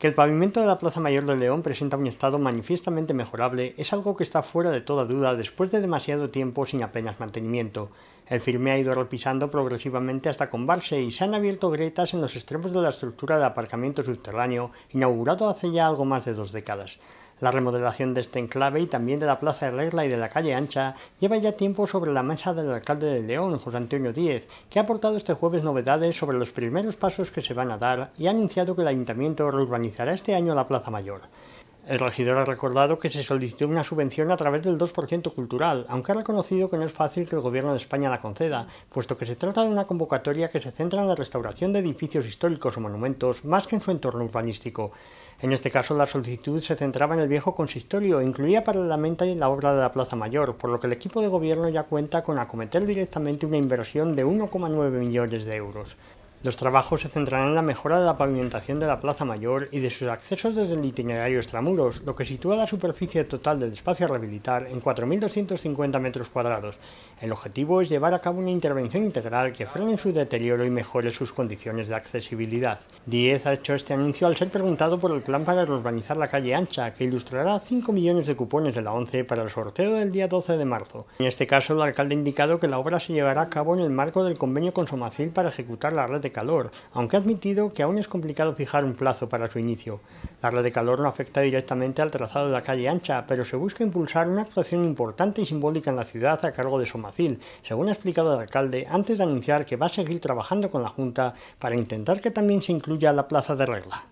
Que el pavimento de la Plaza Mayor de León presenta un estado manifiestamente mejorable es algo que está fuera de toda duda después de demasiado tiempo sin apenas mantenimiento. El firme ha ido repisando progresivamente hasta combarse y se han abierto grietas en los extremos de la estructura de aparcamiento subterráneo inaugurado hace ya algo más de dos décadas. La remodelación de este enclave y también de la Plaza de Regla y de la calle Ancha lleva ya tiempo sobre la mesa del alcalde de León, José Antonio Díez, que ha aportado este jueves novedades sobre los primeros pasos que se van a dar y ha anunciado que el ayuntamiento reurbanizará este año la Plaza Mayor. El regidor ha recordado que se solicitó una subvención a través del 2% cultural, aunque ha reconocido que no es fácil que el Gobierno de España la conceda, puesto que se trata de una convocatoria que se centra en la restauración de edificios históricos o monumentos más que en su entorno urbanístico. En este caso, la solicitud se centraba en el viejo consistorio e incluía paralelamente la obra de la Plaza Mayor, por lo que el equipo de gobierno ya cuenta con acometer directamente una inversión de 1,9 millones de euros. Los trabajos se centrarán en la mejora de la pavimentación de la Plaza Mayor y de sus accesos desde el itinerario extramuros, lo que sitúa la superficie total del espacio a rehabilitar en 4.250 metros cuadrados. El objetivo es llevar a cabo una intervención integral que frene su deterioro y mejore sus condiciones de accesibilidad. Diez ha hecho este anuncio al ser preguntado por el plan para urbanizar la calle ancha, que ilustrará 5 millones de cupones de la 11 para el sorteo del día 12 de marzo. En este caso, el alcalde ha indicado que la obra se llevará a cabo en el marco del convenio con Somacil para ejecutar la red de calor, aunque ha admitido que aún es complicado fijar un plazo para su inicio. La red de calor no afecta directamente al trazado de la calle ancha, pero se busca impulsar una actuación importante y simbólica en la ciudad a cargo de Somacil, según ha explicado el alcalde antes de anunciar que va a seguir trabajando con la Junta para intentar que también se incluya la plaza de regla.